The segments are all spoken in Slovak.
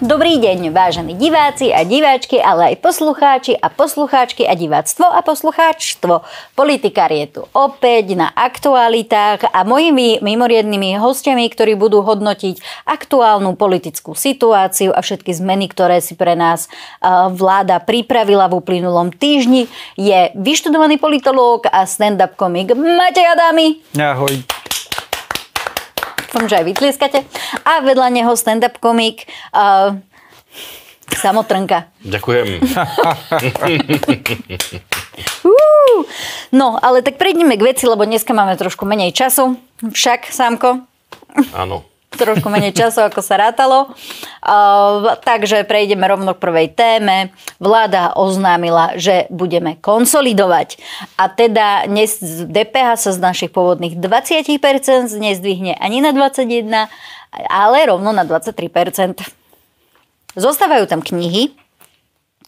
Dobrý deň, vážení diváci a diváčky, ale aj poslucháči a poslucháčky a diváctvo a poslucháčstvo. Politikár je tu opäť na aktualitách a mojimi mimoriednými hostiami, ktorí budú hodnotiť aktuálnu politickú situáciu a všetky zmeny, ktoré si pre nás eh, vláda pripravila v uplynulom týždni, je vyštudovaný politológ a stand-up komik Matej Adami. Ahoj. Dúfam, že aj vytlieskate. A vedľa neho stand-up komik uh, Samotrnka. Ďakujem. uh, no, ale tak prejdeme k veci, lebo dneska máme trošku menej času. Však, Sámko? Áno trošku menej času, ako sa rátalo. Uh, takže prejdeme rovno k prvej téme. Vláda oznámila, že budeme konsolidovať. A teda DPH sa z našich pôvodných 20% nezdvihne ani na 21%, ale rovno na 23%. Zostávajú tam knihy,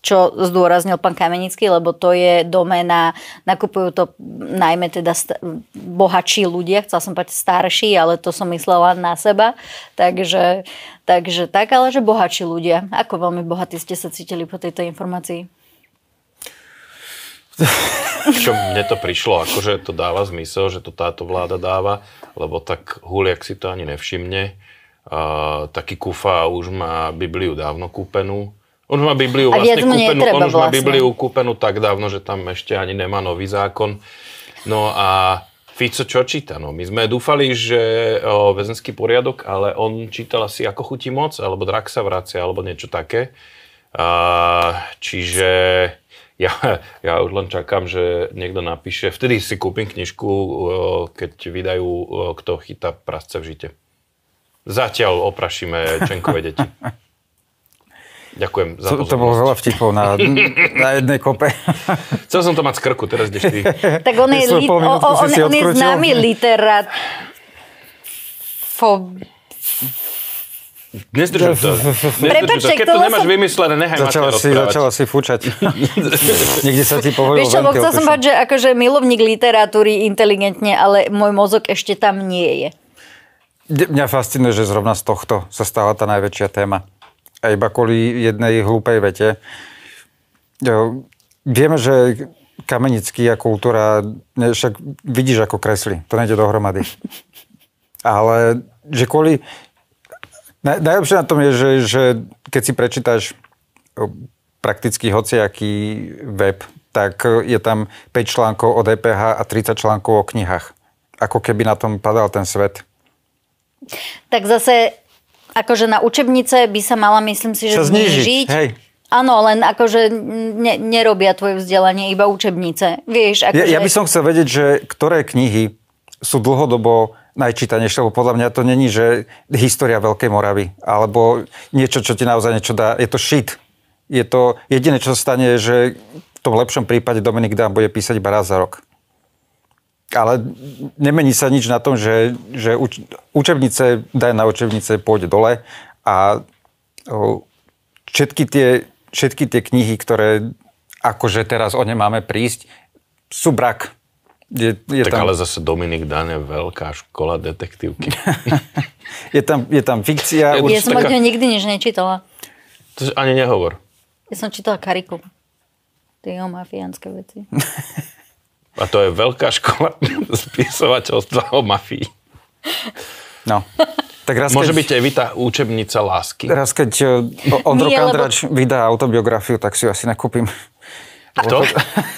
čo zdôraznil pán Kamenický, lebo to je domena, nakupujú to najmä teda st- bohatší ľudia, chcel som povedať starší, ale to som myslela na seba, takže, takže tak, ale že bohatší ľudia. Ako veľmi bohatí ste sa cítili po tejto informácii? Čo mne to prišlo, akože to dáva zmysel, že to táto vláda dáva, lebo tak Huliak si to ani nevšimne. Uh, taký kufa už má Bibliu dávno kúpenú on má Bibliu vlastne kúpenú, on už má vlastne. Bibliu kúpenú tak dávno, že tam ešte ani nemá nový zákon. No a Fico čo číta? No, my sme dúfali, že o, väzenský poriadok, ale on čítal asi Ako chutí moc, alebo Drak sa vracia, alebo niečo také. A, čiže ja, ja už len čakám, že niekto napíše, vtedy si kúpim knižku, keď vydajú Kto chytá prasce v žite. Zatiaľ oprašíme Čenkové deti. Ďakujem za to. To bolo veľa vtipov na, na jednej kope. Chcel som to mať z krku, teraz ideš ty. tak on je, lit- o, o, on, on je známy literát... Fo... Nezdržujem to. Prepačte, to. Keď to nemáš som... vymyslené, nechaj začala si, Začala si fučať. Niekde sa ti pohodil Vieš, lebo chcel som povedať, že akože milovník literatúry inteligentne, ale môj mozog ešte tam nie je. Mňa fascinuje, že zrovna z tohto sa stala tá najväčšia téma. A iba kvôli jednej hlúpej vete. Vieme, že Kamenický a kultúra, však vidíš, ako kresli, to nejde dohromady. Ale že kvôli... Najlepšie na tom je, že, že keď si prečítaš prakticky hociaký web, tak je tam 5 článkov o DPH a 30 článkov o knihách. Ako keby na tom padal ten svet. Tak zase akože na učebnice by sa mala, myslím si, že znižiť. Hej. Áno, len akože ne, nerobia tvoje vzdelanie, iba učebnice. Vieš, akože... ja, ja by som chcel vedieť, že ktoré knihy sú dlhodobo najčítanejšie, lebo podľa mňa to není, že história Veľkej Moravy, alebo niečo, čo ti naozaj niečo dá. Je to shit. Je to jediné, čo stane, že v tom lepšom prípade Dominik Dám bude písať iba raz za rok ale nemení sa nič na tom, že, že uč, učebnice, daj na učebnice pôjde dole a o, všetky, tie, všetky tie knihy, ktoré akože teraz o ne máme prísť, sú brak. Je, je tak tam... ale zase Dominik je veľká škola detektívky. je, tam, je tam fikcia. Ja, ja som taká... nikdy nič nečítala. To ani nehovor. Ja som čítala Kariku. Tie jeho mafiánske veci. A to je veľká škola spisovateľstva o mafii. No. Tak raz, Môže keď, byť aj vita učebnica lásky. Raz, keď e, Ondro Nie, Kandrač lebo... vydá autobiografiu, tak si ju asi nakúpim. Kto?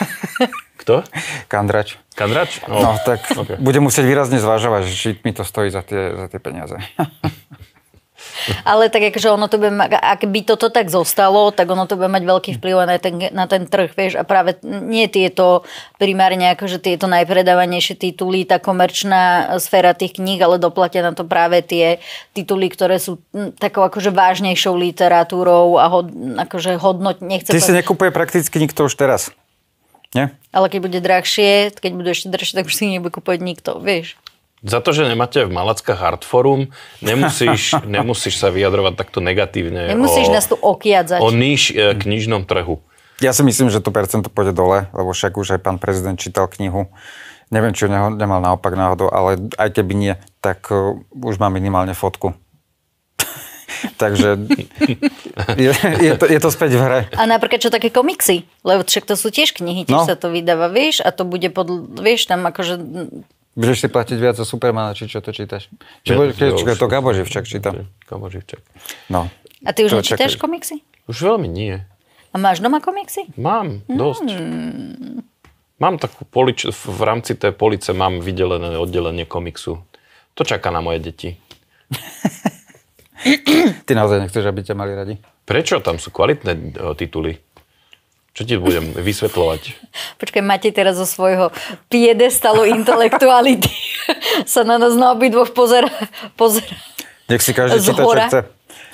Kto? Kandrač. Kandrač? No, no tak okay. budem musieť výrazne zvážovať, či mi to stojí za tie, za tie peniaze. Ale tak akože ono to by, ak by toto tak zostalo, tak ono to bude mať veľký vplyv na ten, na ten trh, vieš, a práve nie tieto primárne akože tieto najpredávanejšie tituly, tá komerčná sféra tých kníh, ale doplatia na to práve tie tituly, ktoré sú takou akože vážnejšou literatúrou a hod, akože hodnot, nechce... Ty povedať... si nekupuje prakticky nikto už teraz. Nie? Ale keď bude drahšie, keď bude ešte drahšie, tak už si nebude kúpať nikto, vieš za to, že nemáte v Malackách Art Forum, nemusíš, nemusíš sa vyjadrovať takto negatívne. Nemusíš o, nás tu okiadzať. O níž e, knižnom trhu. Ja si myslím, že to percento pôjde dole, lebo však už aj pán prezident čítal knihu. Neviem, či ho nemal naopak náhodou, ale aj keby nie, tak e, už má minimálne fotku. Takže je, je, to, je to späť v hre. A napríklad čo také komiksy? Lebo však to sú tiež knihy, tiež no. sa to vydáva, vieš? A to bude pod, vieš, tam akože budeš si platiť viac za Supermana, či čo to čítaš? Či ja, ja čo, to Gabo Živčak číta. Gabo Živčak. No. A ty už to nečítaš čakuj. komiksy? Už veľmi nie. A máš doma komiksy? Mám, hmm. dosť. Mm. Mám takú polič, v rámci tej police mám vydelené oddelenie komiksu. To čaká na moje deti. ty naozaj nechceš, aby ťa mali radi? Prečo? Tam sú kvalitné e, tituly. Čo ti budem vysvetľovať? Počkaj, máte teraz zo svojho piedestalu intelektuality sa na nás na obidvoch pozera. pozera. Nech si každý číta, čo chce.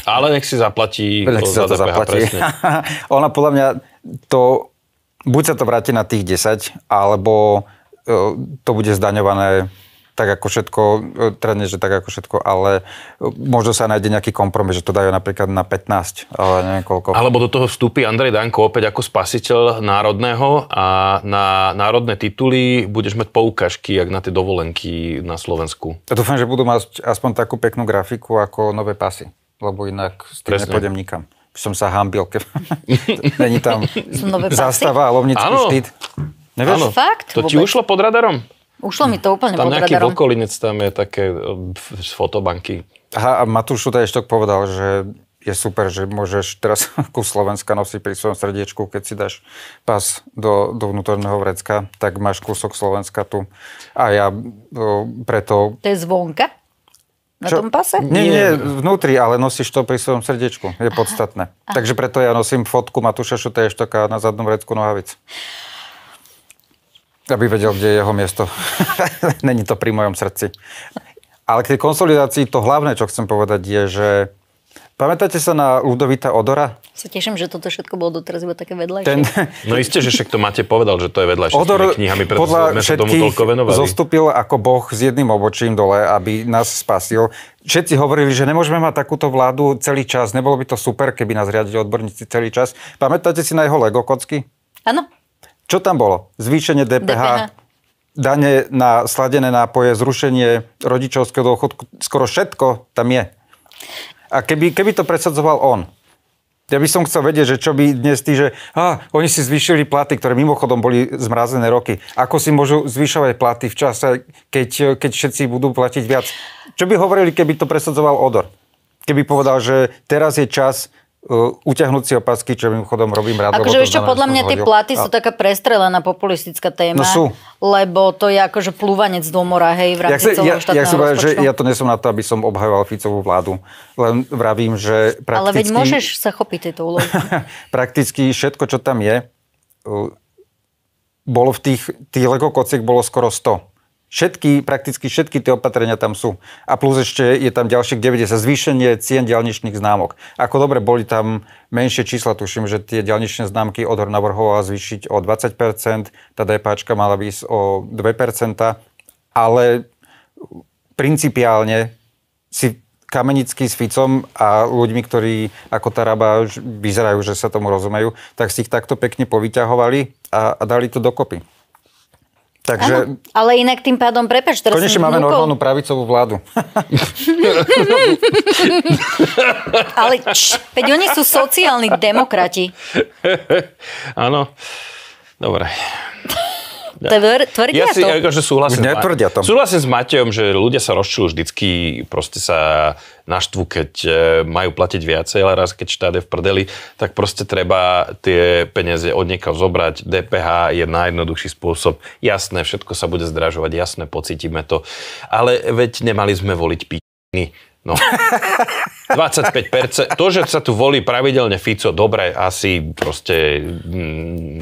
Ale nech si zaplatí. Nech si za to zaplatí. Ona podľa mňa to, buď sa to vráti na tých 10, alebo e, to bude zdaňované tak ako všetko, teda nie, že tak ako všetko, ale e, možno sa nájde nejaký kompromis, že to dajú napríklad na 15, ale neviem koľko. Alebo do toho vstúpi Andrej Danko opäť ako spasiteľ národného a na národné tituly budeš mať poukažky, jak na tie dovolenky na Slovensku. Ja dúfam, že budú mať aspoň takú peknú grafiku ako nové pasy, lebo inak s tým nepôjdem nikam som sa hambil, keď není tam zastava a lovnický štít. Nevieš? Áno, fakt? To vôbec? ti ušlo pod radarom? Ušlo mi to úplne Tam pod radarom. vokolinec tam je také eh, z fotobanky. Aha, a Matúš ešte povedal, že je super, že môžeš teraz ku Slovenska nosiť pri svojom srdiečku, keď si dáš pas do, do vnútorného vrecka, tak máš kúsok Slovenska tu. A ja eh, preto... To je zvonka? Na Čo? tom pase? Nie, nie, vnútri, ale nosíš to pri svojom srdiečku. Je podstatné. Aha, aha. Takže preto ja nosím fotku Matúša Šutejštoka na zadnom vrecku nohavic. Aby vedel, kde je jeho miesto. Není to pri mojom srdci. Ale k tej konsolidácii to hlavné, čo chcem povedať, je, že Pamätáte sa na Ludovita Odora? Sa teším, že toto všetko bolo doteraz iba také vedľajšie. Ten... No isté, že však to máte povedal, že to je vedľajšie Odor, knihami, preto podľa sme sa tomu toľko venovali. zostúpil ako boh s jedným obočím dole, aby nás spasil. Všetci hovorili, že nemôžeme mať takúto vládu celý čas, nebolo by to super, keby nás riadili odborníci celý čas. Pamätáte si na jeho Lego kocky? Áno. Čo tam bolo? Zvýšenie DPH, DPH dane na sladené nápoje, zrušenie rodičovského dôchodku, skoro všetko tam je. A keby, keby to presadzoval on, ja by som chcel vedieť, že čo by dnes tí, že ah, oni si zvýšili platy, ktoré mimochodom boli zmrazené roky. Ako si môžu zvyšovať platy v čase, keď, keď všetci budú platiť viac? Čo by hovorili, keby to presadzoval Odor? Keby povedal, že teraz je čas E, si opasky, čo mimochodom robím rád. Akože ešte podľa mňa tie platy a... sú taká prestrelená populistická téma. No sú. Lebo to je akože plúvanec do mora, hej, v rámci ja, celého ja, ja, povedať, že ja to nesom na to, aby som obhajoval Ficovú vládu. Len vravím, že prakticky... Ale veď môžeš sa chopiť tejto úlohy. prakticky všetko, čo tam je, e, bolo v tých, tých Lego kociek bolo skoro 100. Všetky, prakticky všetky tie opatrenia tam sú. A plus ešte je tam ďalších 90. Zvýšenie cien ďalničných známok. Ako dobre, boli tam menšie čísla, tuším, že tie ďalničné známky odhor navrhovala zvýšiť o 20%, tá DPAčka mala výsť o 2%, ale principiálne si Kamenický s Ficom a ľuďmi, ktorí ako Taraba vyzerajú, že sa tomu rozumejú, tak si ich takto pekne povyťahovali a, a dali to dokopy. Takže... Ano, ale inak tým pádom, prepač, teraz Konečne máme vnúkol... normálnu pravicovú vládu. ale čš, veď oni sú sociálni demokrati. Áno, dobre je tvrdia ja si, to? akože súhlasím, netvrdia to. súhlasím s Matejom, že ľudia sa rozčujú vždycky, proste sa naštvu, keď e, majú platiť viacej, ale raz keď štát je v prdeli, tak proste treba tie peniaze od niekoho zobrať. DPH je najjednoduchší spôsob. Jasné, všetko sa bude zdražovať, jasné, pocítime to. Ale veď nemali sme voliť píky No. 25%. To, že sa tu volí pravidelne Fico, dobre, asi proste mm,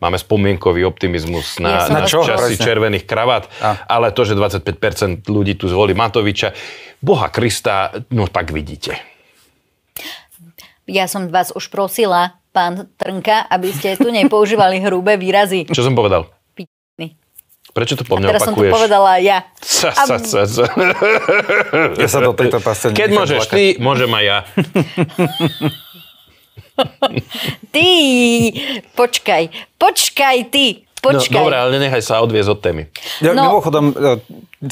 máme spomienkový optimizmus na, ja na čo? časy presne. červených kravát, A. ale to, že 25% ľudí tu zvolí Matoviča, Boha Krista, no tak vidíte. Ja som vás už prosila, pán Trnka, aby ste tu nepoužívali hrubé výrazy. Čo som povedal? Prečo to po mňa teraz opakuješ? som to povedala ja. Sa, sa, sa, sa. Ja sa do tejto pasce Keď môžeš plakať. ty, môžem aj ja. Ty, počkaj, počkaj ty. No, počkaj. No, dobre, ale nenechaj sa odviezť od témy. Ja, no. Mimochodom, e,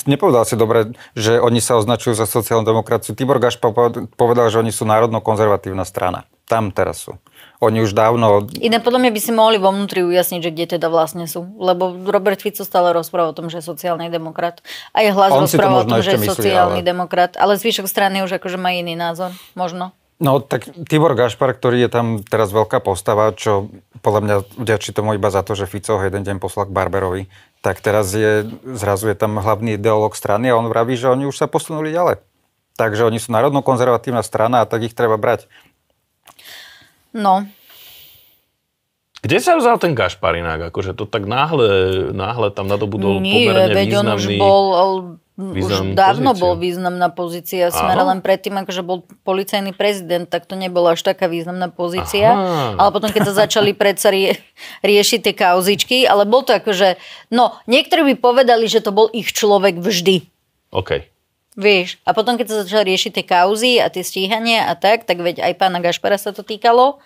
nepovedal si dobre, že oni sa označujú za sociálnu demokraciu. Tibor Gašpa povedal, že oni sú národno-konzervatívna strana. Tam teraz sú. Oni už dávno... Iné podľa mňa by si mohli vo vnútri ujasniť, že kde teda vlastne sú. Lebo Robert Fico stále rozpráva o tom, že je sociálny demokrat. je hlas On rozpráva to o tom, že je myslí, sociálny ale... demokrat. Ale zvyšok strany už akože má iný názor. Možno. No tak Tibor Gašpar, ktorý je tam teraz veľká postava, čo podľa mňa vďačí tomu iba za to, že Fico ho jeden deň poslal k Barberovi, tak teraz je, zrazu je tam hlavný ideológ strany a on vraví, že oni už sa posunuli ďalej. Takže oni sú národno-konzervatívna strana a tak ich treba brať. No. Kde sa vzal ten Gašparinák? Akože to tak náhle, náhle tam nadobudol Nie, pomerne veď významný... on už bol, eh, už dávno pozíciu. bol významná pozícia Smer len predtým, akože bol policajný prezident, tak to nebola až taká významná pozícia. Aha. Ale potom, keď sa začali predsa rie, riešiť tie kauzičky, ale bol to akože... No, niektorí by povedali, že to bol ich človek vždy. Okay. Vieš, a potom keď sa začali riešiť tie kauzy a tie stíhania a tak, tak veď aj pána Gašpara sa to týkalo,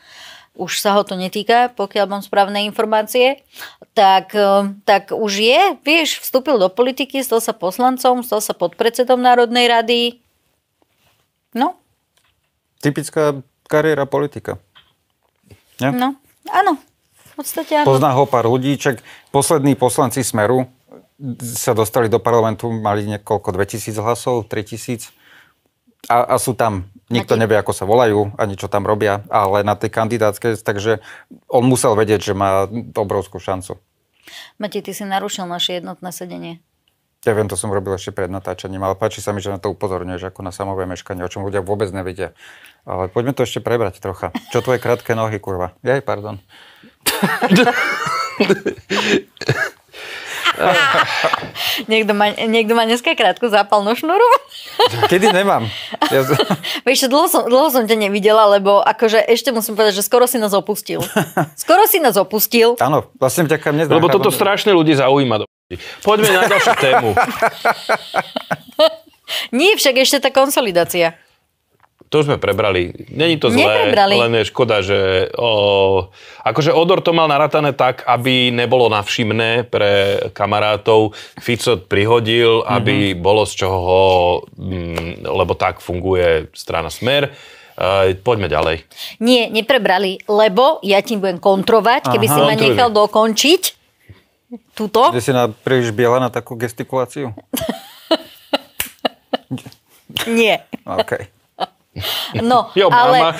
už sa ho to netýka, pokiaľ mám správne informácie, tak, e, tak už je, vieš, vstúpil do politiky, stal sa poslancom, stal sa podpredsedom Národnej rady. No. Typická kariéra politika. Nie? No, áno. V podstate áno. Pozná ho pár ľudí, čak poslední poslanci Smeru, sa dostali do parlamentu, mali niekoľko 2000 hlasov, 3000 a, a sú tam. Nikto nevie, ako sa volajú, ani čo tam robia, ale na tej kandidátskej, takže on musel vedieť, že má obrovskú šancu. Mati, ty si narušil naše jednotné sedenie. Ja viem, to som robil ešte pred natáčaním, ale páči sa mi, že na to upozorňuješ ako na samové meškanie, o čom ľudia vôbec nevedia. Ale poďme to ešte prebrať trocha. Čo tvoje krátke nohy, kurva? Jej, pardon. niekto, má, niekto má dneska krátku zápalnú šnuru? Kedy nemám. Ja... Vieš, dlho som, dlho som ťa nevidela, lebo akože ešte musím povedať, že skoro si nás opustil. Skoro si nás opustil. Áno, vlastne vďaka mne. Lebo toto strašne ľudí zaujíma. Poďme na ďalšiu tému. Nie, však ešte tá konsolidácia. To už sme prebrali. Není to zlé, Neprebrali. len je škoda, že... O, akože Odor to mal naratané tak, aby nebolo navšimné pre kamarátov. Fico prihodil, aby mm-hmm. bolo z čoho... m, mm, lebo tak funguje strana Smer. Uh, poďme ďalej. Nie, neprebrali, lebo ja ti budem kontrovať, keby Aha, si ma nechal dokončiť Tuto. Kde si na, príliš biela na takú gestikuláciu? Nie. Okay. No, jo, ale...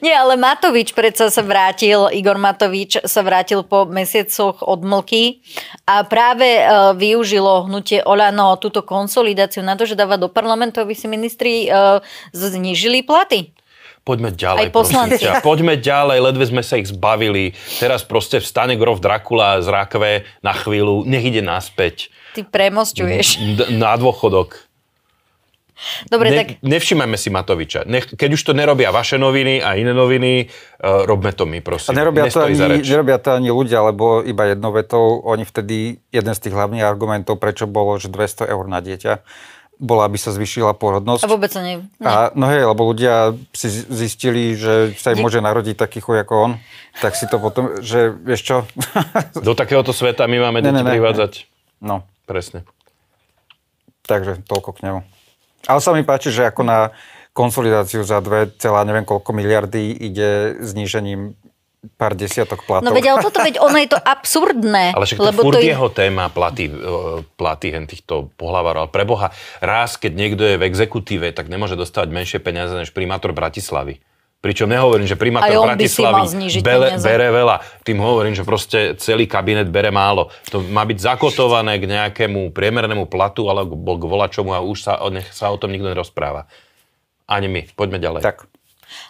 Nie, ale Matovič predsa sa vrátil, Igor Matovič sa vrátil po mesiacoch odmlky a práve e, využilo hnutie Olano túto konsolidáciu na to, že dáva do parlamentu, aby si ministri e, znižili platy. Poďme ďalej, Aj prosím ťa. Poďme ďalej, ledve sme sa ich zbavili. Teraz proste vstane grov Drakula z rakve na chvíľu, nech ide naspäť. Ty premostuješ. na dôchodok. Dobre, ne, tak... Nevšímajme si Matoviča. Ne, keď už to nerobia vaše noviny a iné noviny, uh, robme to my, prosím. A nerobia to, ani, nerobia to ani ľudia, lebo iba jednou vetou, oni vtedy, jeden z tých hlavných argumentov, prečo bolo, že 200 eur na dieťa, bola, aby sa zvyšila porodnosť. A vôbec to nie. nie. A, no hej, lebo ľudia si zistili, že sa im môže narodiť taký chuj ako on, tak si to potom, že vieš čo? Do takéhoto sveta my máme deti privádzať. Ne. No. Presne. Takže toľko k nemu. Ale sa mi páči, že ako na konsolidáciu za dve celá neviem koľko miliardy ide znížením pár desiatok platov. No veď, ale toto, veď ono je to absurdné. Ale však to lebo furt to je... jeho téma platy, e, platy hen týchto pohľavárov. Ale preboha, raz, keď niekto je v exekutíve, tak nemôže dostávať menšie peniaze než primátor Bratislavy. Pričom nehovorím, že primátor Bratislavy bele, bere veľa. Tým hovorím, že proste celý kabinet bere málo. To má byť zakotované k nejakému priemernému platu alebo k volačomu a už sa, nech sa o tom nikto nerozpráva. Ani my. Poďme ďalej. Tak.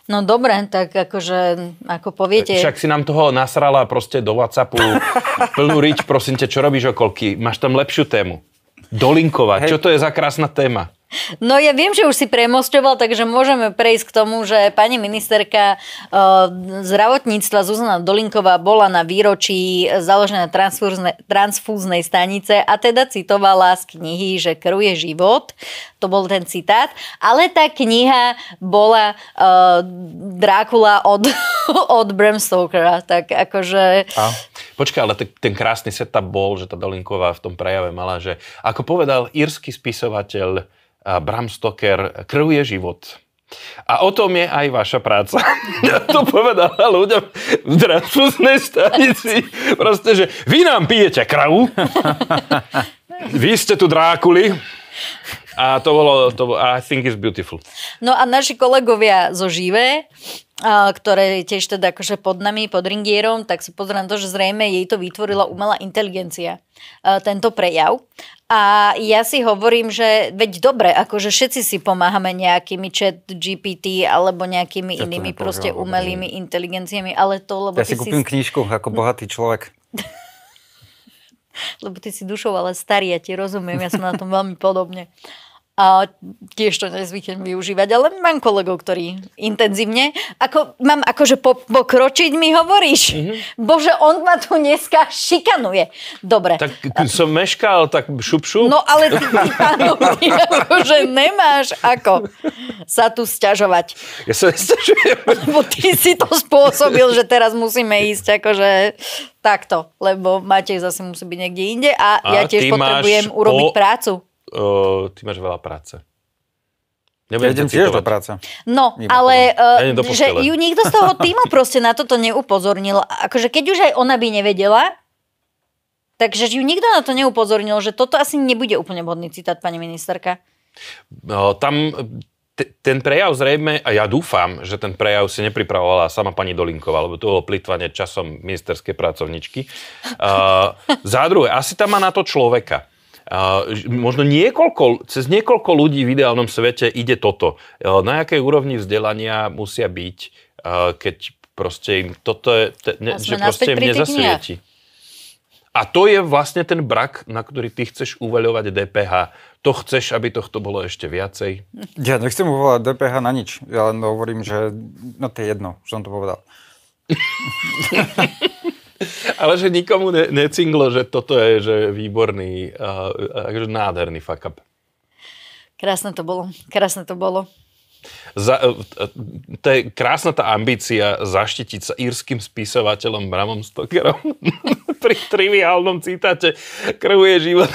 No dobre, tak akože, ako poviete... E, však si nám toho nasrala proste do Whatsappu plnú rič, prosím te, čo robíš okolky? Máš tam lepšiu tému. Dolinkovať, Hej. čo to je za krásna téma? No ja viem, že už si premostoval, takže môžeme prejsť k tomu, že pani ministerka eh, zdravotníctva Zuzana Dolinková bola na výročí založená transfúzne, transfúznej stanice a teda citovala z knihy, že krv je život. To bol ten citát. Ale tá kniha bola uh, Drákula od, od Bram Stokera. Tak akože... A, počkaj, ale t- ten krásny setup bol, že tá Dolinková v tom prejave mala, že ako povedal írsky spisovateľ Bram Stoker, krv je život. A o tom je aj vaša práca. Ja to povedala ľuďom v transfúznej stanici. Proste, že vy nám pijete krv. vy ste tu drákuli, a to bolo, to bolo, I think it's beautiful. No a naši kolegovia zo Živé, ktoré tiež teda akože pod nami, pod Ringierom, tak si pozerám to, že zrejme jej to vytvorila umelá inteligencia, tento prejav. A ja si hovorím, že veď dobre, akože všetci si pomáhame nejakými chat GPT alebo nejakými ja inými proste umelými inteligenciami, ale to, lebo Ja si kúpim si... knižku ako bohatý človek. lebo ty si dušoval, ale starý, ja ti rozumiem, ja som na tom veľmi podobne a tiež to nezvyknem využívať, ale mám kolegov, ktorí intenzívne, ako, mám akože po, pokročiť mi hovoríš. Mm-hmm. Bože, on ma tu dneska šikanuje. Dobre. Tak som meškal, tak šup, šup. No ale ty, ty pánu, akože nemáš ako sa tu sťažovať. Ja sa nestažujem. Lebo ty si to spôsobil, že teraz musíme ísť akože takto, lebo Matej zase musí byť niekde inde a, a ja tiež potrebujem urobiť o... prácu ty máš veľa práce. Nebudem ja idem tiež do práce. No, Nebudem ale uh, ja že ju nikto z toho týmu proste na toto neupozornil. Akože keď už aj ona by nevedela, takže ju nikto na to neupozornil, že toto asi nebude úplne vhodný citát, pani ministerka. No, tam t- ten prejav zrejme, a ja dúfam, že ten prejav si nepripravovala sama pani Dolinková, lebo to bolo plitvanie časom ministerskej pracovničky. Uh, za druhé, asi tam má na to človeka možno niekoľko, cez niekoľko ľudí v ideálnom svete ide toto. Na akej úrovni vzdelania musia byť, keď proste im toto je, te, ne, že proste im nezasvieti. A to je vlastne ten brak, na ktorý ty chceš uvaľovať DPH. To chceš, aby tohto bolo ešte viacej? Ja nechcem uvaľovať DPH na nič. Ja len hovorím, že no to je jedno, že som to povedal. Ale že nikomu ne, necinglo, že toto je že výborný, uh, uh, nádherný fuck up. Krásne to bolo, krásne to bolo. Za, e, to je krásna tá ambícia zaštitiť sa írským spisovateľom Bramom Stokerom pri triviálnom citáte krv je život.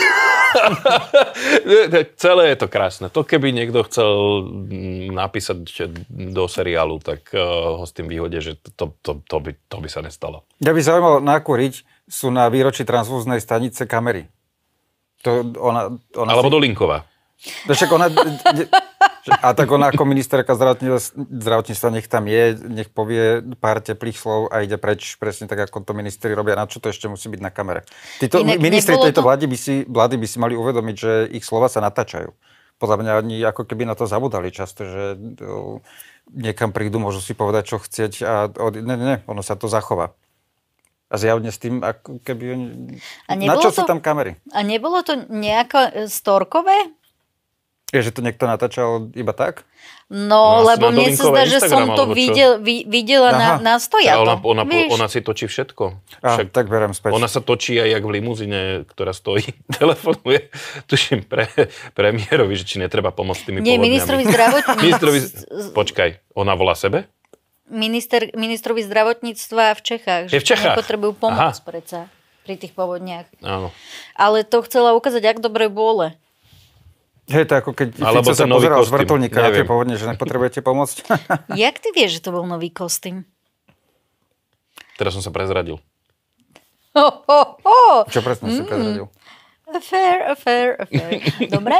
Celé je to krásne. To keby niekto chcel mm, napísať do seriálu, tak e, ho s tým výhode, že to, to, to, by, to by sa nestalo. Ja by zaujímalo, na akú riť sú na výročí transfúznej stanice kamery. To ona, ona Alebo si... dolinková. No však ona, A tak ona ako ministerka zdravotníctva nech tam je, nech povie pár teplých slov a ide preč, presne tak, ako to ministri robia. Na čo to ešte musí byť na kamere? Títo Inak ministri tejto to... vlády, by si, vlády by si mali uvedomiť, že ich slova sa natáčajú. Podľa mňa oni ako keby na to zabudali často, že niekam prídu, môžu si povedať, čo chcieť a ne, ne, ono sa to zachová. A zjavne s tým, ako keby oni... A na čo to, sú tam kamery? A nebolo to nejako e, storkové? Je, že to niekto natáčal iba tak? No, no lebo mne sa zdá, že som to videl, videla na, na stojato. Ona, ona, ona si točí všetko. A, Však, tak berem späť. Ona sa točí aj jak v limuzine, ktorá stojí, telefonuje, tuším, pre, premiérovi, že či netreba pomôcť tými Nie, ministrovi zdravotníctva. ministrovi, počkaj, ona volá sebe? Minister, ministrovi zdravotníctva v Čechách. Je v Čechách? Potrebujú pomoc Aha. predsa pri tých povodniach. Áno. Ale to chcela ukázať, ak dobre bolo je to ako keď Alebo sa pozeral z vrtulníka na tie povodne, že nepotrebujete pomôcť. Jak ty vieš, že to bol nový kostým? Teraz som sa prezradil. Ho, ho, ho. Čo presne mm. si prezradil? Fair, fair, fair. Dobre.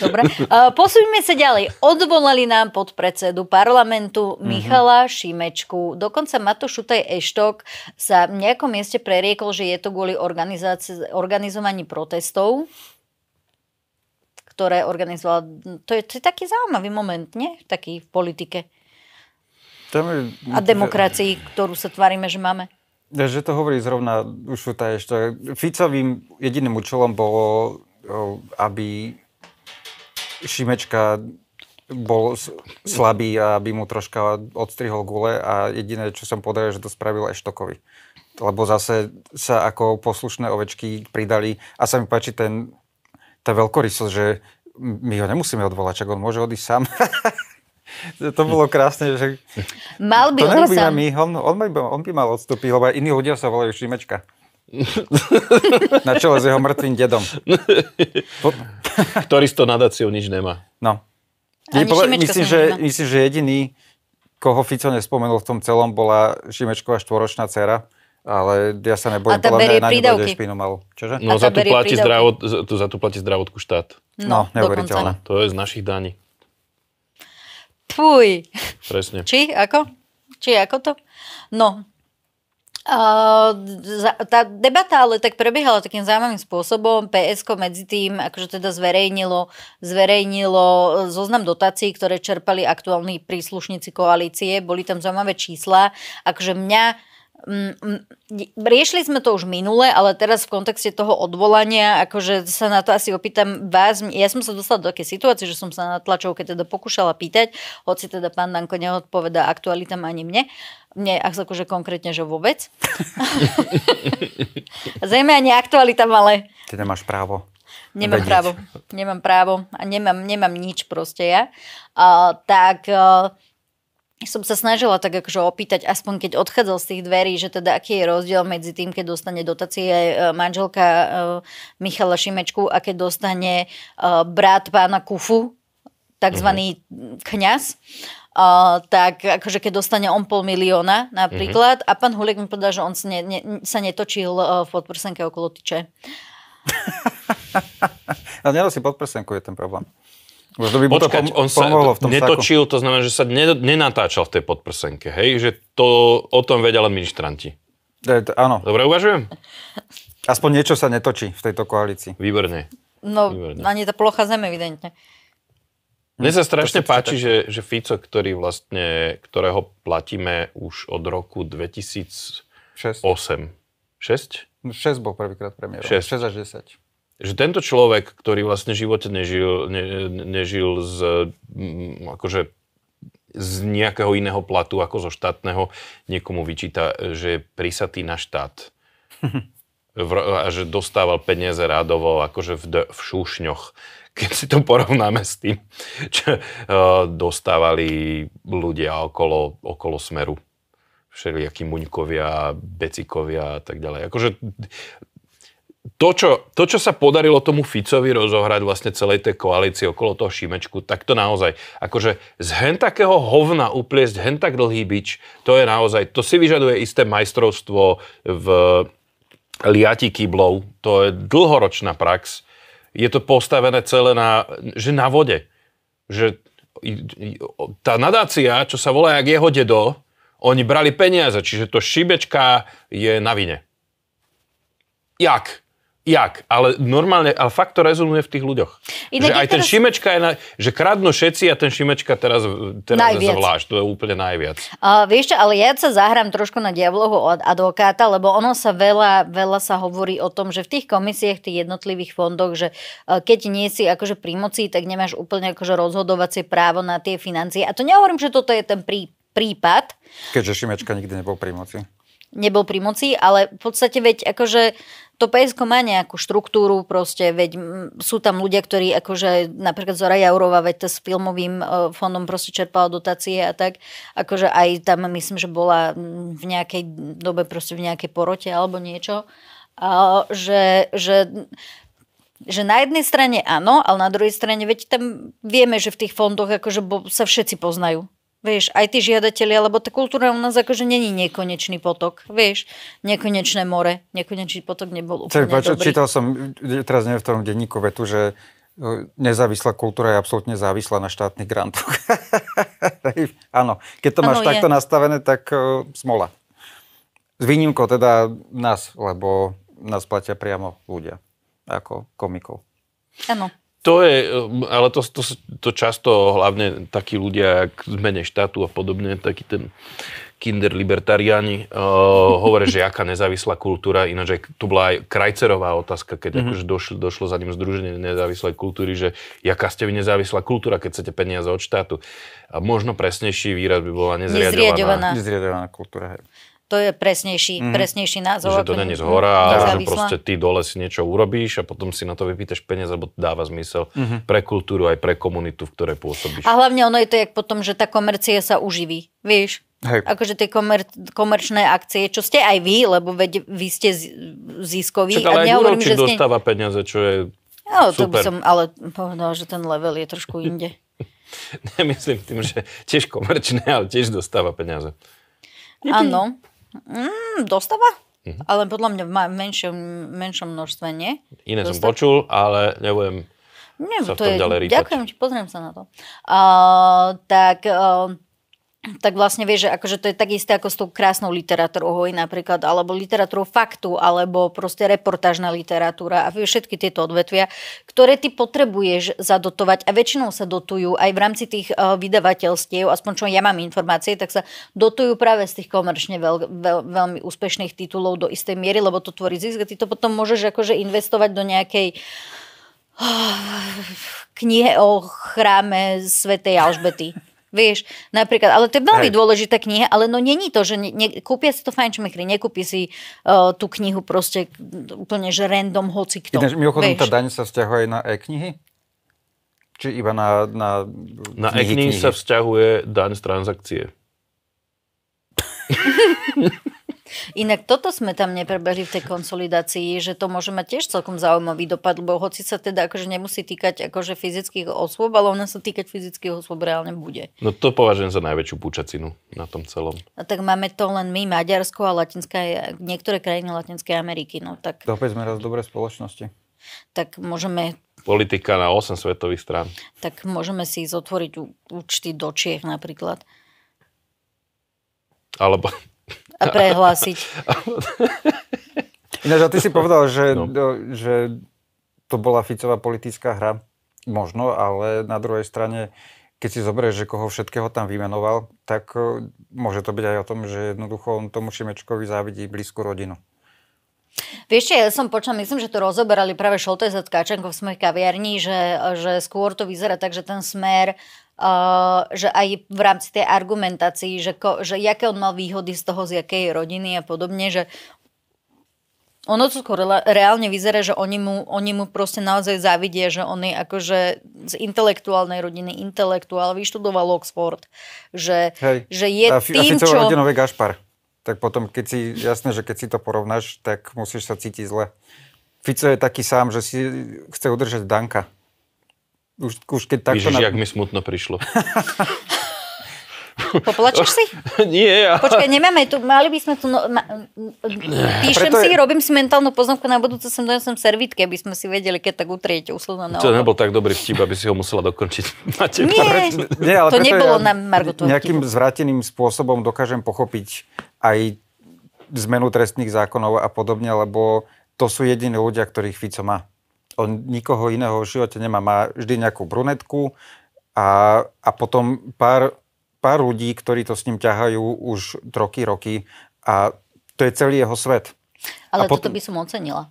Dobre. Uh, sa ďalej. Odvolali nám podpredsedu parlamentu mhm. Michala mm-hmm. Šimečku. Dokonca Matoš Šutaj Eštok sa v nejakom mieste preriekol, že je to kvôli organizovaní protestov ktoré organizovala. To je, to je taký zaujímavý moment, nie? Taký v politike. Tam je, a demokracii, ktorú sa tvárime, že máme. Že to hovorí zrovna už tá ešte. Ficovým jediným účelom bolo, eh, aby Šimečka bol slabý a by mu troška odstrihol gule a jediné, čo som povedal, že to spravil Eštokovi. Lebo zase sa ako poslušné ovečky pridali a sa mi páči ten, tá veľkorysosť, že my ho nemusíme odvolať, čak on môže odísť sám. to bolo krásne, že... Mal by to odísť sám. My, on, on, by, on by mal odstúpiť, lebo iní ľudia sa volajú Šimečka. Na čele s jeho mŕtvým dedom. Ktorý s to nadáciou nič nemá. No. po, myslím, že, nemá. myslím, že jediný, koho Fico nespomenul v tom celom, bola Šimečková štvoročná dcera. Ale ja sa nebojím, podľa mňa na nebude špínu malú. Čože? No za tu, platí zdravot, za, tu, za tu platí zdravotku štát. No, no neuveriteľné. To je z našich daní. Puj. Presne. Či ako? Či ako to? No, tá debata ale tak prebiehala takým zaujímavým spôsobom. PSK medzi tým akože teda zverejnilo, zverejnilo e, zoznam dotácií, ktoré čerpali aktuálni príslušníci koalície. Boli tam zaujímavé čísla. Akože mňa Mm, mm, riešili sme to už minule, ale teraz v kontexte toho odvolania, akože sa na to asi opýtam vás. Ja som sa dostala do také situácie, že som sa na tlačovke teda pokúšala pýtať, hoci teda pán Danko neodpovedá aktualitám ani mne. Mne akože konkrétne, že vôbec. Zajme ani aktualitám, ale... Teda máš právo. Nemám vedieť. právo. Nemám právo. A nemám, nemám nič proste ja. Uh, tak... Uh, som sa snažila tak akože opýtať, aspoň keď odchádzal z tých dverí, že teda aký je rozdiel medzi tým, keď dostane dotácie manželka e, Michala Šimečku a keď dostane e, brat pána Kufu, takzvaný mm-hmm. kňaz. Uh, tak akože keď dostane on pol milióna napríklad mm-hmm. a pán Huliek mi povedal, že on sa, ne, ne, sa netočil uh, v podprsenke okolo tyče. Ale si podprsenku je ten problém. Možno by mu Počkať, to pom- on sa v tom netočil, saku. to znamená, že sa ne- nenatáčal v tej podprsenke, hej? Že to o tom vedia len ministranti. E, t- áno. Dobre uvažujem? Aspoň niečo sa netočí v tejto koalícii. Výborne. No, Výborné. ani tá plocha zeme evidentne. Mne sa strašne páči, že, že Fico, ktorý vlastne, ktorého platíme už od roku 2008. 6? 6 bol prvýkrát premiér. 6. 6 až 10 že tento človek, ktorý vlastne v živote nežil, ne, nežil z, mm, akože z nejakého iného platu ako zo štátneho, niekomu vyčíta, že je prisatý na štát. a že dostával peniaze rádovo akože v, v šúšňoch keď si to porovnáme s tým, čo eh, dostávali ľudia okolo, okolo smeru. Všelijakí muňkovia, becikovia a tak ďalej. Akože to čo, to, čo sa podarilo tomu Ficovi rozohrať vlastne celej tej koalícii okolo toho Šimečku, tak to naozaj, akože z hen takého hovna upliesť hen tak dlhý bič, to je naozaj, to si vyžaduje isté majstrovstvo v liati kyblov, to je dlhoročná prax, je to postavené celé na, že na vode, že tá nadácia, čo sa volá jak jeho dedo, oni brali peniaze, čiže to Šimečka je na vine. Jak? jak, ale normálne, ale fakt to rezonuje v tých ľuďoch. Inak že aj teraz... ten Šimečka je, na, že kradnú všetci a ten Šimečka teraz, teraz je zvlášť, to je úplne najviac. Uh, vieš čo, ale ja sa zahrám trošku na diablohu od advokáta, lebo ono sa veľa, veľa sa hovorí o tom, že v tých komisiách, tých jednotlivých fondoch, že uh, keď nie si akože pri moci, tak nemáš úplne akože rozhodovacie právo na tie financie. A to nehovorím, že toto je ten prí, prípad. Keďže Šimečka nikdy nebol pri moci nebol pri moci, ale v podstate veď akože to PSK má nejakú štruktúru, proste, veď sú tam ľudia, ktorí akože, napríklad Zora Jaurova, veď s filmovým e, fondom proste čerpala dotácie a tak, akože aj tam myslím, že bola v nejakej dobe proste v nejakej porote alebo niečo, a, že, že že na jednej strane áno, ale na druhej strane, veď tam vieme, že v tých fondoch akože sa všetci poznajú. Vieš, aj tí žiadatelia, lebo tá kultúra u nás akože není nekonečný potok. Vieš, nekonečné more, nekonečný potok nebol úplne Cek, dobrý. Čítal som, e, teraz neviem v tom denníku vetu, že e, nezávislá kultúra je absolútne závislá na štátnych grantoch. Áno, keď to ano, máš ano, takto je. nastavené, tak uh, smola. S výnimkou teda nás, lebo nás platia priamo ľudia ako komikov. Áno. To je, um, ale to, to, to často hlavne takí ľudia, ak zmene štátu a podobne, taký ten kinder libertariáni uh, hovorí, že aká nezávislá kultúra, ináč aj tu bola aj Krajcerová otázka, keď mm-hmm. akože došlo, došlo za ním združenie nezávislej kultúry, že jaká ste vy nezávislá kultúra, keď chcete peniaze od štátu. A možno presnejší výraz by bola nezriadovaná. Nezriadovaná, nezriadovaná kultúra. Hej. To je presnejší, mm-hmm. presnejší názov. Že to není z hora, ale že proste ty dole si niečo urobíš a potom si na to vypíteš peniaze, lebo to dáva zmysel mm-hmm. pre kultúru aj pre komunitu, v ktorej pôsobíš. A hlavne ono je to jak potom, že tá komercia sa uživí. Vieš, Hej. Akože tie komer, komerčné akcie, čo ste aj vy, lebo veď vy ste získoví. Čak, ale a aj že ste... dostáva peniaze, čo je no, super. To by som, ale povedal, že ten level je trošku inde. Nemyslím tým, že tiež komerčné, ale tiež dostáva peniaze. Áno. Mm, dostáva? Mhm. Ale podľa mňa v menšom, menšom množstve nie. Iné Dostáv... som počul, ale nebudem Neviem, sa v tom to je, ďalej rýpať. Ďakujem ti, pozriem sa na to. Uh, tak uh, tak vlastne vieš, že akože to je tak isté ako s tou krásnou literatúrou hoj napríklad, alebo literatúrou faktu, alebo proste reportážna literatúra a všetky tieto odvetvia, ktoré ty potrebuješ zadotovať a väčšinou sa dotujú aj v rámci tých uh, vydavateľstiev, aspoň čo ja mám informácie, tak sa dotujú práve z tých komerčne veľ, veľ, veľmi úspešných titulov do istej miery, lebo to tvorí zisk a ty to potom môžeš akože investovať do nejakej oh, knihe o chráme svätej Alžbety. Vieš, napríklad, ale to je veľmi Hej. dôležitá kniha, ale no není to, že ne, ne, kúpia si to fajnšmechry, nekúpi si uh, tú knihu proste úplne, že random hoci kto. Ináč, mimochodom, tá daň sa vzťahuje na e-knihy? Či iba na... Na, na e-knihy sa vzťahuje daň z transakcie. Inak toto sme tam neprebehli v tej konsolidácii, že to môže mať tiež celkom zaujímavý dopad, lebo hoci sa teda akože nemusí týkať akože fyzických osôb, ale ona sa týkať fyzických osôb reálne bude. No to považujem za najväčšiu púčacinu na tom celom. A tak máme to len my, Maďarsko a Latinská, niektoré krajiny Latinskej Ameriky. No tak... To opäť sme raz dobre spoločnosti tak môžeme... Politika na 8 svetových strán. Tak môžeme si zotvoriť účty do Čiech napríklad. Alebo prehlásiť. Ináč, a ty si povedal, že, no. že to bola Ficová politická hra. Možno, ale na druhej strane, keď si zoberieš, že koho všetkého tam vymenoval, tak e, môže to byť aj o tom, že jednoducho on tomu Šimečkovi závidí blízku rodinu. Vieš ja som počula, myslím, že to rozoberali práve Šoltes a Tkáčenko v svojej kaviarni, že, že skôr to vyzerá tak, že ten smer Uh, že aj v rámci tej argumentácii, že, ko, že jaké on mal výhody z toho, z jakej rodiny a podobne, že ono to skôr reálne vyzerá, že oni mu, oni mu proste naozaj závidia, že on je akože z intelektuálnej rodiny, intelektuál, vyštudoval Oxford, že, Hej. že je a tým, a čo... Gašpar tak potom, keď si, jasné, že keď si to porovnáš, tak musíš sa cítiť zle. Fico je taký sám, že si chce udržať Danka. Už, už keď takto... Ježiš, na... jak mi smutno prišlo. Poplačeš si? Nie. Ja. Počkaj, nemáme tu, mali by sme tu, no, ma, píšem Preto si, je... robím si mentálnu poznámku na budúce sem donesem servitky, aby sme si vedeli, keď tak utrieť úsledná na To nebol tak dobrý vtip, aby si ho musela dokončiť Nie, Nie ale to nebolo ja na Margotu. Nejakým vtipu. zvráteným spôsobom dokážem pochopiť aj zmenu trestných zákonov a podobne, lebo to sú jediní ľudia, ktorých Fico má. On nikoho iného v živote nemá. Má vždy nejakú brunetku a, a potom pár pár ľudí, ktorí to s ním ťahajú už roky, roky a to je celý jeho svet. Ale a potom... toto by som ocenila.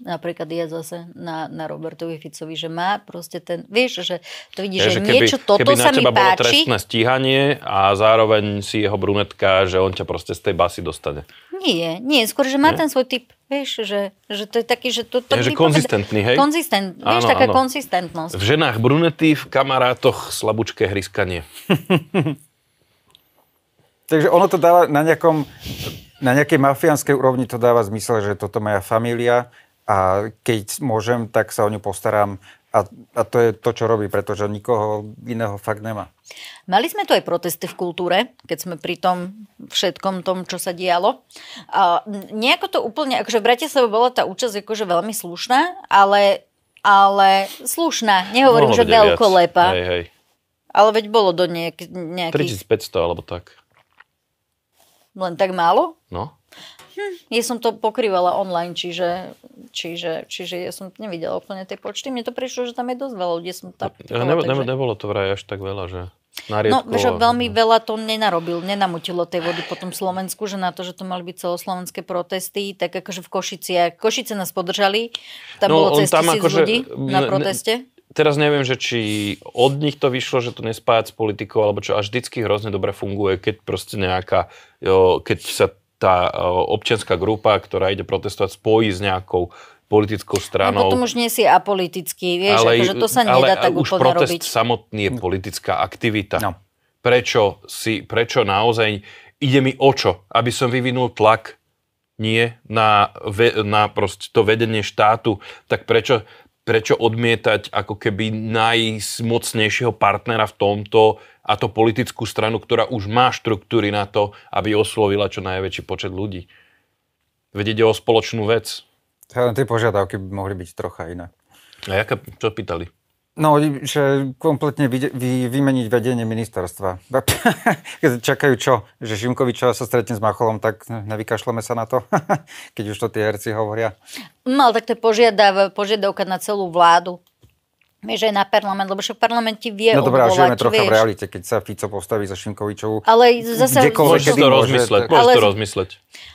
Napríklad ja zase na, na Robertovi Ficovi, že má proste ten, vieš, že to vidíš, ja, že, že keby, niečo toto keby sa mi páči. Keby na teba bolo trestné stíhanie a zároveň si jeho brunetka, že on ťa proste z tej basy dostane. Nie, nie, skôr, že má nie? ten svoj typ, vieš, že, že to je taký, že to... to ja, že konzistentný, hej? Konzistent, vieš, áno, taká áno. konzistentnosť. V ženách brunety, v kamarátoch slabúčké hryskanie. Takže ono to dáva na nejakom, na nejakej mafiánskej úrovni to dáva zmysel, že toto moja familia, a keď môžem, tak sa o ňu postaram a, a to je to, čo robí, pretože nikoho iného fakt nemá. Mali sme tu aj protesty v kultúre, keď sme pri tom všetkom tom, čo sa dialo. A nejako to úplne, akože v Bratislave bola tá účasť akože veľmi slušná, ale, ale slušná. Nehovorím, Mohlo že veľko lepa. Hej, hej. Ale veď bolo do nejak, nejakých... 3500 alebo tak. Len tak málo? No. Ja som to pokrývala online, čiže, čiže, čiže ja som nevidela úplne tie počty. Mne to prišlo, že tam je dosť veľa ľudí. Som tá. typovala, nebo, takže... nebolo to vraj až tak veľa, že... Nariedko, no, že veľmi no. veľa to nenarobil, nenamutilo tej vody po tom Slovensku, že na to, že to mali byť celoslovenské protesty, tak akože v Košici. Košice nás podržali, tam no, bolo cez tam tisíc akože, ľudí na proteste. Ne, teraz neviem, že či od nich to vyšlo, že to nespájať s politikou, alebo čo, až vždycky hrozne dobre funguje, keď proste nejaká, jo, keď sa tá e, občianská grupa, ktorá ide protestovať, spojí s nejakou politickou stranou. No potom už nie si apolitický, vieš, ale, akože to sa nedá ale tak už úplne protest robiť. samotný je politická aktivita. No. Prečo, si, prečo naozaj ide mi o čo? Aby som vyvinul tlak nie na, ve, na proste to vedenie štátu, tak prečo, prečo odmietať ako keby najmocnejšieho partnera v tomto a to politickú stranu, ktorá už má štruktúry na to, aby oslovila čo najväčší počet ľudí. Veď ide o spoločnú vec. Hádam, teda tie požiadavky by mohli byť trocha iné. A jaká, čo pýtali? No, že kompletne vy, vy, vymeniť vedenie ministerstva. Keď čakajú čo? Že Šimkovičová sa stretne s Macholom, tak nevykašľame sa na to, keď už to tie herci hovoria. No, tak to je požiadav, požiadavka na celú vládu. Vieš, je na parlament, lebo však parlament ti vie No dobrá, žijeme trocha vieš. v realite, keď sa Fico postaví za Šimkovičovú. Ale zase... Môžeš to rozmysleť, môžeš ale, to rozmysleť.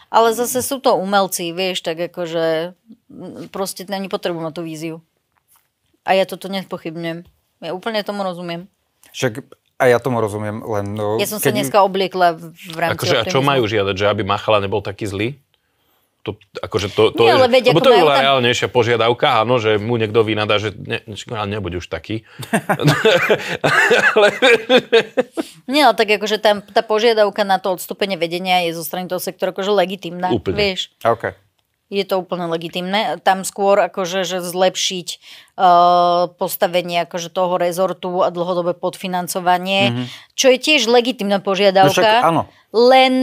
Ale zase sú to umelci, vieš, tak akože proste není potrebujú na tú víziu. A ja toto nepochybnem. Ja úplne tomu rozumiem. Však a ja tomu rozumiem, len... No, ja som sa keď... dneska obliekla v rámci Akože, a čo majú žiadať, že aby Machala nebol taký zlý? to, akože to, to, Nie, ale veď, lebo to je tam... reálnejšia požiadavka, áno, že mu niekto vynadá, že ne, no, nebude už taký. ale... Nie, ale tak akože tá, tá požiadavka na to odstúpenie vedenia je zo strany toho sektora akože legitimná, Úplne. vieš. Okay. Je to úplne legitimné. Tam skôr akože že zlepšiť uh, postavenie akože toho rezortu a dlhodobé podfinancovanie, mm-hmm. čo je tiež legitimná požiadavka. No však, áno. Len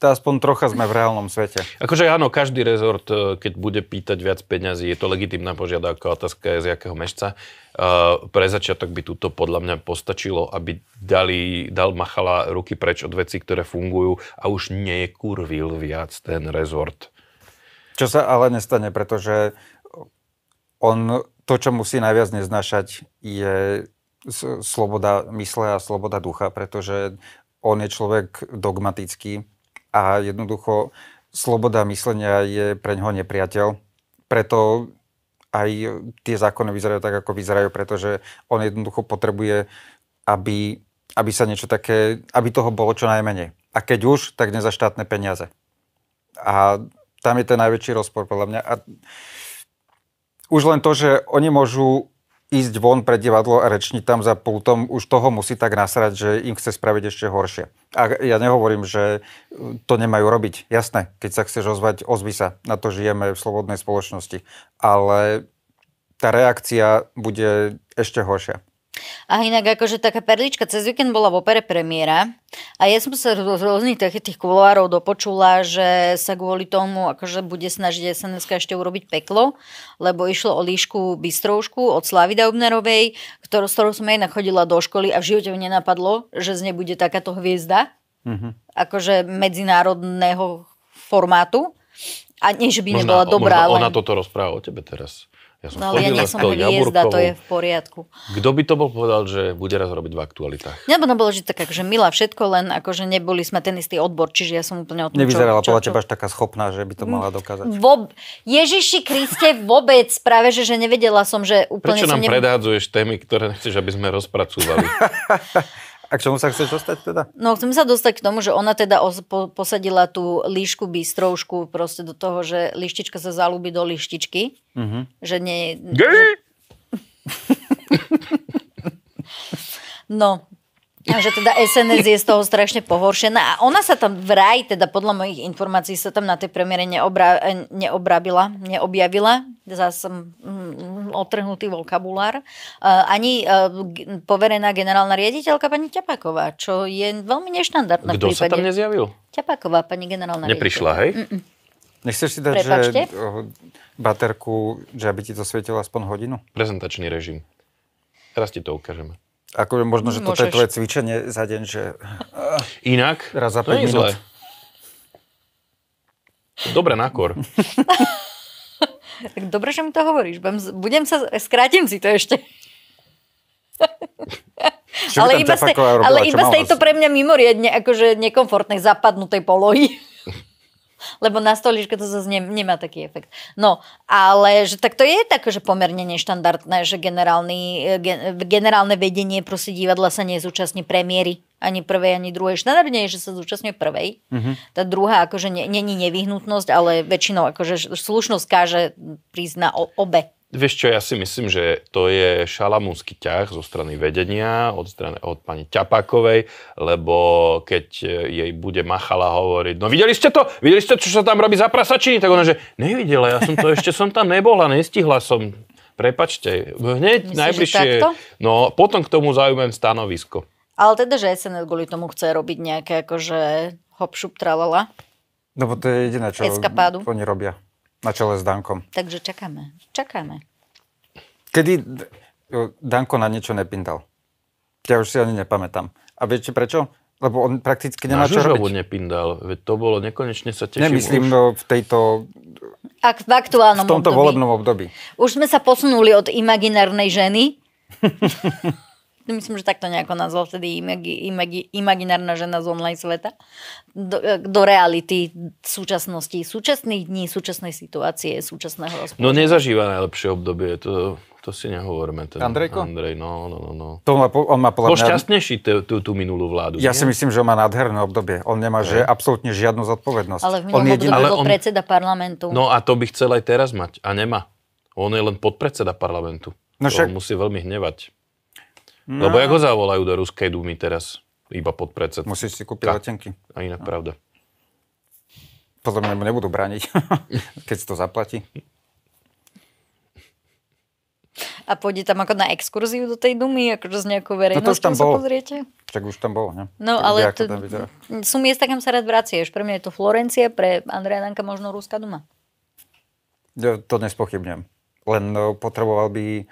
to aspoň trocha sme v reálnom svete. Akože áno, každý rezort, e, keď bude pýtať viac peňazí, je to legitimná požiadavka, otázka je z jakého mešca. E, pre začiatok by túto podľa mňa postačilo, aby dali, dal Machala ruky preč od veci, ktoré fungujú a už nekurvil viac ten rezort. Čo sa ale nestane, pretože on, to, čo musí najviac neznašať, je sloboda mysle a sloboda ducha, pretože on je človek dogmatický, a jednoducho sloboda myslenia je pre ňoho nepriateľ. Preto aj tie zákony vyzerajú tak, ako vyzerajú, pretože on jednoducho potrebuje, aby, aby sa niečo také, aby toho bolo čo najmenej. A keď už, tak ne za štátne peniaze. A tam je ten najväčší rozpor, podľa mňa. A už len to, že oni môžu ísť von pre divadlo a rečniť tam za pultom, už toho musí tak nasrať, že im chce spraviť ešte horšie. A ja nehovorím, že e, to nemajú robiť. Jasné, keď sa chceš ozvať, ozvi sa. Na to žijeme v slobodnej spoločnosti. Ale tá reakcia bude ešte horšia. A inak akože taká perlička, cez víkend bola v opere premiéra a ja som sa z rôznych takých tých kuloárov dopočula, že sa kvôli tomu akože bude snažiť SNS ešte urobiť peklo, lebo išlo o líšku Bystroušku od Slavy Daubnerovej, ktorou, s ktorou som aj nachodila do školy a v živote mi nenapadlo, že z nej bude takáto hviezda. Mm-hmm. akože medzinárodného formátu. A nie, že by možná, nebola dobrá. Možná ona ale... toto rozpráva o tebe teraz. Ja som no, chodil ja som hviezda, to je v poriadku. Kto by to bol povedal, že bude raz robiť v aktualitách? by to bolo, že tak akože milá všetko, len akože neboli sme ten istý odbor, čiže ja som úplne o tom, Nevyzerala podľa teba až taká schopná, že by to mala mm, dokázať. Vo... Ježiši Kriste, vôbec, práve že, že nevedela som, že úplne Prečo som nám nem... predádzuješ témy, ktoré nechceš, aby sme rozpracúvali? A k čomu sa chceš dostať teda? No chcem sa dostať k tomu, že ona teda os- po- posadila tú líšku, bystroušku proste do toho, že lištička sa zalúbi do lištičky. Uh-huh. Že nie... Gej! Že... no, že teda SNS je z toho strašne pohoršená a ona sa tam vraj, teda podľa mojich informácií sa tam na tej premiére neobra, neobrabila, neobjavila. Zase som mm, otrhnutý vokabulár. Uh, ani uh, poverená generálna riaditeľka pani Čapáková, čo je veľmi neštandardné Kto sa tam nezjavil? Čapáková, pani generálna Neprišla, riaditeľka. hej? Mm-mm. Nechceš si dať, Prepačte? že baterku, že aby ti to svietilo aspoň hodinu? Prezentačný režim. Teraz ti to ukážeme. Akože možno, že Môžeš. toto je tvoje cvičenie za deň, že... Inak? Raz za 5 minút. Zle. Dobre nakor. tak dobre, že mi to hovoríš. Budem sa... Skrátim si to ešte. ale, iba z, ale iba z tejto pre mňa mimoriadne akože nekomfortnej zapadnutej polohy lebo na stoličke to zase nemá taký efekt. No, ale že tak to je tak, že pomerne neštandardné, že generálny, eh, gen, generálne vedenie proste divadla sa nezúčastní premiéry ani prvej, ani druhej. Štandardne je, že sa zúčastňuje prvej. Uh-huh. Tá druhá akože není ne, nevyhnutnosť, ale väčšinou akože slušnosť káže prísť na o, obe Vieš čo, ja si myslím, že to je šalamúnsky ťah zo strany vedenia, od, strany, od pani Ťapakovej, lebo keď e, jej bude machala hovoriť, no videli ste to? Videli ste, čo sa tam robí za prasačiny? Tak ona, že nevidela, ja som to ešte som tam nebola, nestihla som. Prepačte, hneď Myslíš, najbližšie. No, potom k tomu zaujímavé stanovisko. Ale teda, že SNS kvôli tomu chce robiť nejaké akože hop šup tralala. No bo to je jediné, čo Eskapádu. oni robia. Na čele s Dankom. Takže čakáme. Čakáme. Kedy Danko na niečo nepindal? Ja už si ani nepamätám. A viete prečo? Lebo on prakticky nemá na čo robiť. nepindal. Veď to bolo nekonečne sa teším. Nemyslím už... v tejto... Ak v aktuálnom V tomto období. volebnom období. Už sme sa posunuli od imaginárnej ženy No myslím, že takto nejako nazval vtedy imagi, imagi, imaginárna žena z online sveta do, e, do reality súčasnosti, súčasných dní, súčasnej situácie, súčasného no, rozpočtu. No nezažíva najlepšie obdobie, to, to si nehovorme. Ten teda. Andrejko? Andrej, no, no, no. no. To on má, on má podľa mňa... šťastnejší tú, tú minulú vládu. Ja nie? si myslím, že on má nádherné obdobie. On nemá že, absolútne žiadnu zodpovednosť. Ale v minulom on jediný... ale on... predseda parlamentu. No a to by chcel aj teraz mať. A nemá. On je len podpredseda parlamentu. No však... On musí veľmi hnevať. No. Lebo ako no. zavolajú do Ruskej Dumy teraz? Iba pod predsed. Musíš si kúpiť letenky. A inak no. pravda. Podľa mňa nebudú brániť, keď si to zaplatí. A pôjde tam ako na exkurziu do tej Dumy, akože s nejakou verejnosťou no to tam sa bolo. pozriete? Tak už tam bolo, ne? No tak ale to, to sú miesta, kam sa rád vracieš. Pre mňa je to Florencia, pre Andreja Danka možno Ruská Duma. Ja to nespochybnem. Len no, potreboval by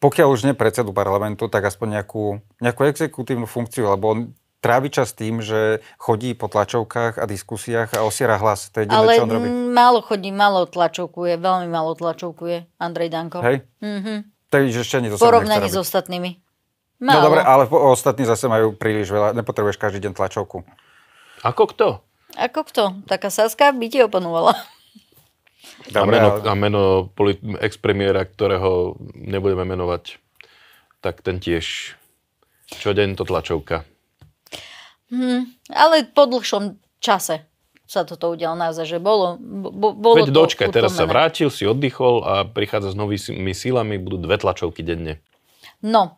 pokiaľ už nie predsedu parlamentu, tak aspoň nejakú, nejakú exekutívnu funkciu, lebo on trávi čas tým, že chodí po tlačovkách a diskusiách a osiera hlas. To je Ale čo on robí. málo chodí, málo tlačovkuje, veľmi málo tlačovkuje Andrej Danko. Hej? Mm-hmm. Takže ešte ani to Porovnaní s ostatnými. No málo. No dobre, ale ostatní zase majú príliš veľa, nepotrebuješ každý deň tlačovku. Ako kto? Ako kto? Taká Saska by ti oponovala. Dobre, a meno, a meno polit, ex-premiéra, ktorého nebudeme menovať, tak ten tiež. Čo deň to tlačovka. Hmm, ale po dlhšom čase sa toto udialo naozaj, že bolo, bo, bolo Veď to dočkaj, teraz sa vrátil, si oddychol a prichádza s novými sílami, budú dve tlačovky denne. No.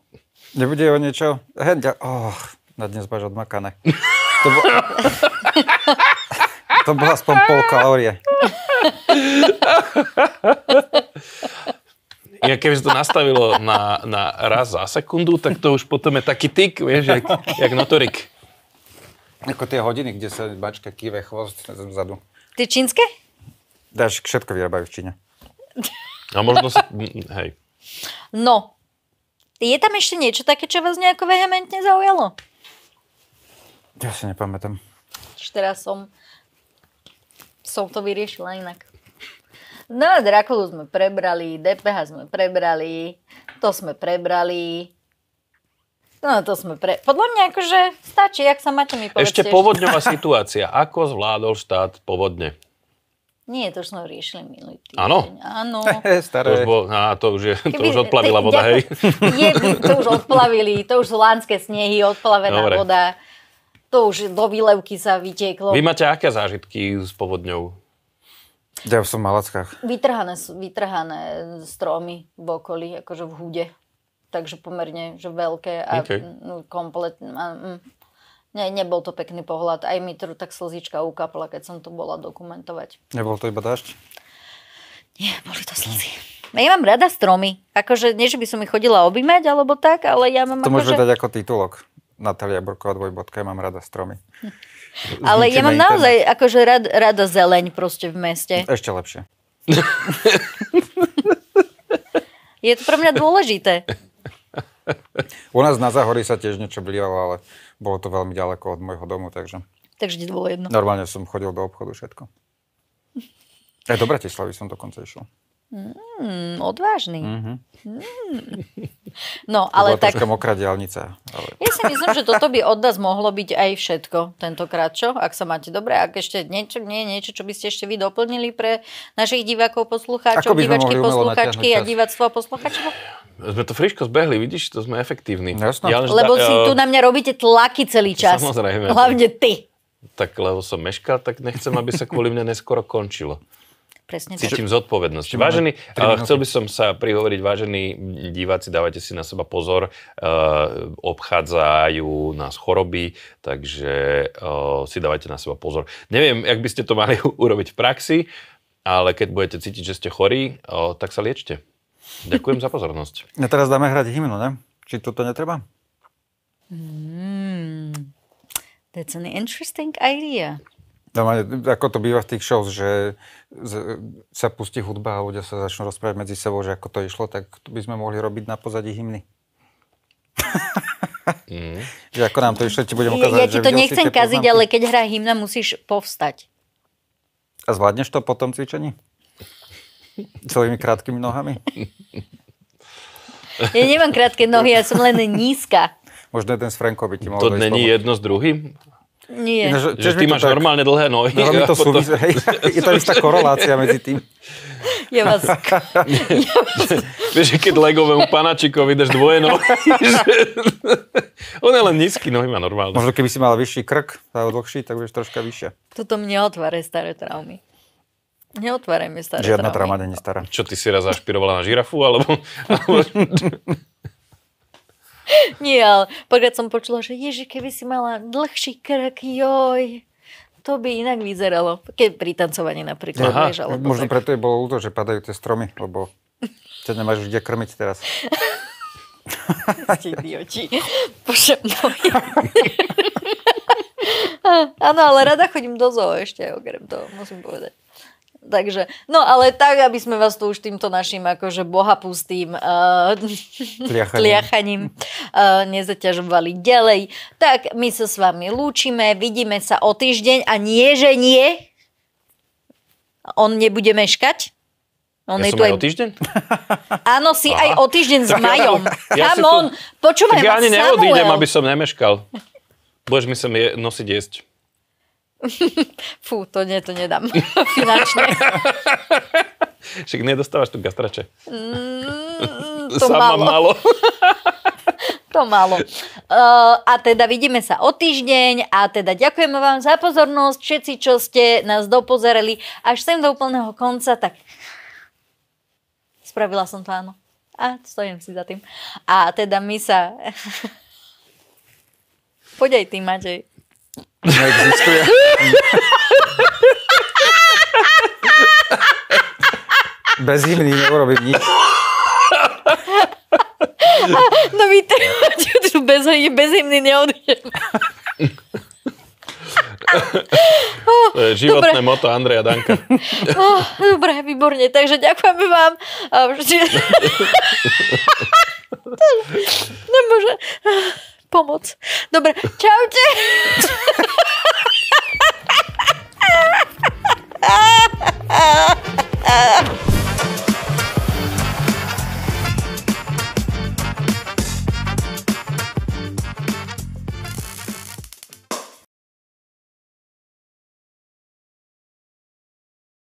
Nebude o niečo? Hej, oh, na dnes baš odmakané. To, bo... to bola aspoň pol kalórie. Ja keby sa to nastavilo na, na raz za sekundu, tak to už potom je taký tik, vieš, jak, jak notorik. Ako tie hodiny, kde sa bačka kýve chvost vzadu. Tie čínske? Dáš, všetko vyrábajú v Číne. A možno sa... Hej. No. Je tam ešte niečo také, čo vás nejako vehementne zaujalo? Ja si nepamätám. Už teraz som som to vyriešila inak. No a Drakulu sme prebrali, DPH sme prebrali, to sme prebrali. No to sme pre... Podľa mňa akože stačí, ak sa máte mi povedzte. Ešte povodňová situácia. Ako zvládol štát povodne? Nie, to už sme riešili minulý týždeň. Áno? Áno. Staré. To už bol, á, to už, je, Keby, to už odplavila voda, hej? Je, to už odplavili, to už sú lánske snehy, odplavená Dobre. voda to už do výlevky sa vytieklo. Vy máte aké zážitky s povodňou? Ja som v Malackách. Vytrhané, vytrhané stromy v okolí, akože v húde. Takže pomerne, že veľké a okay. No, kompletne. Mm, ne, nebol to pekný pohľad. Aj mi to tak slzička ukapla, keď som to bola dokumentovať. Nebol to iba dažď? Nie, boli to slzy. No, ja mám rada stromy. Akože, nie, že by som ich chodila objímať alebo tak, ale ja mám... To akože... môžeme dať ako titulok. Natália Brková dvojbodka, ja mám rada stromy. Ale ja mám internet. naozaj akože rad, rada zeleň proste v meste. Ešte lepšie. je to pre mňa dôležité. U nás na Zahori sa tiež niečo blívalo, ale bolo to veľmi ďaleko od môjho domu, takže... Takže ti bolo jedno. Normálne som chodil do obchodu všetko. Aj do Bratislavy som dokonca išiel. Mm, odvážny. Mm-hmm. Mm. No, ale to tak... mokrá diálnica. Ale... Ja si myslím, že toto by od nás mohlo byť aj všetko tentokrát, čo? Ak sa máte dobre, ak ešte niečo, nie, niečo, čo by ste ešte vy doplnili pre našich divákov, poslucháčov, divačky, poslucháčky a divactvo a poslucháčov? Sme to friško zbehli, vidíš, to sme efektívni. Jasno. Ja, lebo da, si e, tu na mňa robíte tlaky celý čas. Samozrejme. Hlavne ty. Tak lebo som meškal, tak nechcem, aby sa kvôli mne neskoro končilo. Presne Cítim tak. zodpovednosť. Vážený, uh, chcel by som sa prihovoriť, vážení diváci, dávajte si na seba pozor. Uh, obchádzajú nás choroby, takže uh, si dávajte na seba pozor. Neviem, jak by ste to mali urobiť v praxi, ale keď budete cítiť, že ste chorí, uh, tak sa liečte. Ďakujem za pozornosť. A teraz dáme hrať hymnu, ne? Či toto netreba? Mm, that's an interesting idea. No, ako to býva v tých shows, že sa pustí hudba a ľudia sa začnú rozprávať medzi sebou, že ako to išlo, tak to by sme mohli robiť na pozadí hymny. Mm. že ako nám to išlo, ti budem ukázať, Ja ti to nechcem kaziť, ale keď hrá hymna, musíš povstať. A zvládneš to po tom cvičení? Celými krátkými nohami? Ja nemám krátke nohy, ja som len nízka. Možno ten z Franko by ti mohol To není jedno s druhým? Nie. Ináč, že ty máš tak, normálne dlhé nohy. Veľmi no, to potom... súvisí. Je to istá korolácia medzi tým. Je vás... Vieš, keď legovému panačikovi dáš dvoje nohy. Že... On je len nízky, nohy má normálne. Možno keby si mal vyšší krk, alebo dlhší, tak budeš troška vyššia. Toto mne otvára staré traumy. Neotváraj mi staré Žiadna traumy. trauma není stará. Čo, ty si raz zašpirovala na žirafu, alebo... Nie, ale pokiaľ som počula, že Ježi, keby si mala dlhší krk, joj, to by inak vyzeralo. Keď pri tancovaní napríklad. Aha, vieš, alebo možno tak. preto je bolo ľúto, že padajú tie stromy, lebo ťa nemáš kde krmiť teraz. Ste idioti. Bože môj. Áno, ale rada chodím do zoo ešte, okrem toho, musím povedať. Takže, no ale tak, aby sme vás tu už týmto našim akože bohapustým uh, tliachaním, tliachaním uh, nezaťažovali ďalej. Tak my sa s vami lúčime, vidíme sa o týždeň a nie, že nie, on nebude meškať. On ja je som tu aj o týždeň? Áno, si Aha. aj o týždeň s Majom. Ja, ja tu... Ja ani neodídem, aby som nemeškal. Budeš mi sem je, nosiť jesť. Fú, to nie, to nedám finančne. Však nedostávaš tu gastrače. Mm, to málo. málo. to málo. Uh, a teda vidíme sa o týždeň a teda ďakujeme vám za pozornosť, všetci, čo ste nás dopozerali až sem do úplného konca, tak spravila som to, áno. A stojím si za tým. A teda my sa... Poď aj ty, Matej. Neexistuje. Bez hymny neurobím nič. No vy to bez, bez hymny neodžem. To je životné dobre. moto Andreja Danka. Oh, dobre, výborne. Takže ďakujeme vám. Nemôže. No pomoc. Dobre, čaute.